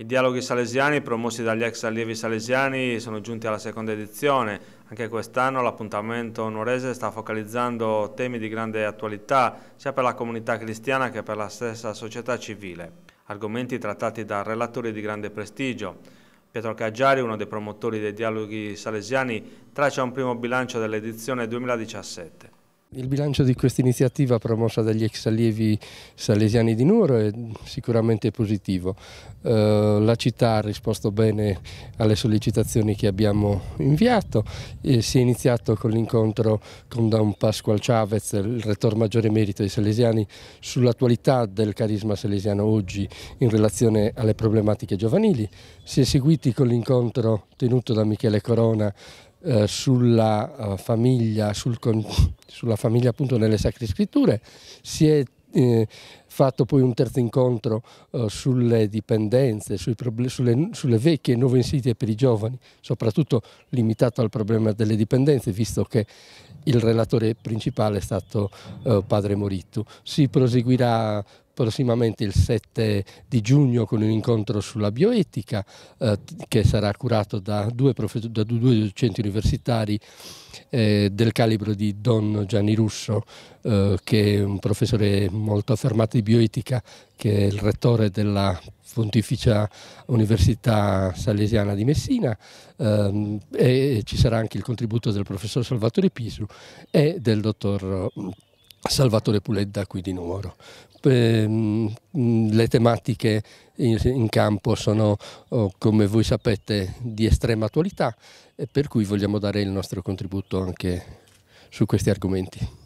I dialoghi salesiani promossi dagli ex allievi salesiani sono giunti alla seconda edizione. Anche quest'anno l'appuntamento onorese sta focalizzando temi di grande attualità sia per la comunità cristiana che per la stessa società civile. Argomenti trattati da relatori di grande prestigio. Pietro Caggiari, uno dei promotori dei dialoghi salesiani, traccia un primo bilancio dell'edizione 2017. Il bilancio di questa iniziativa promossa dagli ex allievi salesiani di Nuoro è sicuramente positivo. Eh, la città ha risposto bene alle sollecitazioni che abbiamo inviato. si è iniziato con l'incontro con Don Pasqual Chavez, il rettore maggiore merito dei salesiani, sull'attualità del carisma salesiano oggi in relazione alle problematiche giovanili. Si è seguiti con l'incontro tenuto da Michele Corona eh, sulla, eh, famiglia, sul sulla famiglia appunto nelle Sacre Scritture, si è eh, fatto poi un terzo incontro eh, sulle dipendenze, sulle, sulle, vecchie e nuove insidie per i giovani, soprattutto limitato al problema delle dipendenze, visto che il relatore principale è stato eh, padre Morittu. Si proseguirà prossimamente il 7 di giugno con un incontro sulla bioetica eh, che sarà curato da due, da due docenti universitari eh, del calibro di Don Gianni Russo, eh, che è un professore molto affermato di bioetica, che è il rettore della Pontificia Università Salesiana di Messina ehm, e ci sarà anche il contributo del professor Salvatore Pisu e del dottor mm, Salvatore Puledda qui di Nuoro. Ehm, le tematiche in, campo sono, oh, come voi sapete, di estrema attualità e per cui vogliamo dare il nostro contributo anche su questi argomenti.